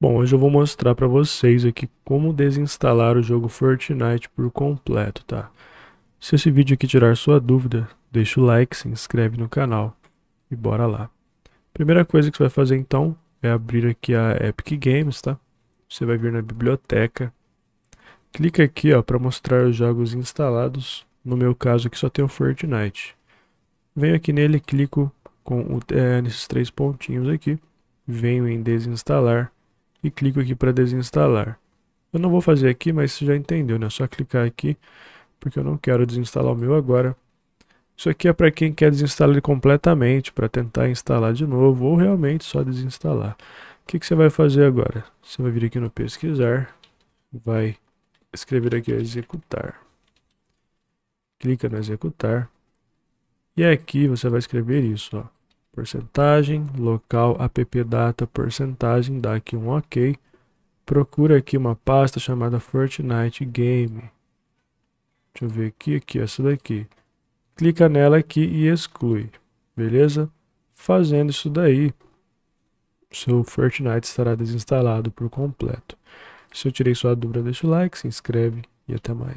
Bom, hoje eu vou mostrar para vocês aqui como desinstalar o jogo Fortnite por completo, tá? Se esse vídeo aqui tirar sua dúvida, deixa o like, se inscreve no canal e bora lá. Primeira coisa que você vai fazer então é abrir aqui a Epic Games, tá? Você vai vir na biblioteca, clica aqui ó para mostrar os jogos instalados, no meu caso aqui só tem o Fortnite. Venho aqui nele, clico com o, é, nesses três pontinhos aqui, venho em desinstalar e clico aqui para desinstalar. Eu não vou fazer aqui, mas você já entendeu, né? É só clicar aqui, porque eu não quero desinstalar o meu agora. Isso aqui é para quem quer desinstalar ele completamente, para tentar instalar de novo, ou realmente só desinstalar. O que, que você vai fazer agora? Você vai vir aqui no pesquisar, vai escrever aqui executar. Clica no executar. E aqui você vai escrever isso, ó porcentagem, local appdata porcentagem, dá aqui um OK. Procura aqui uma pasta chamada Fortnite Game. Deixa eu ver aqui, aqui, essa daqui. Clica nela aqui e exclui, beleza? Fazendo isso daí, seu Fortnite estará desinstalado por completo. Se eu tirei sua dúvida, deixa o like, se inscreve e até mais.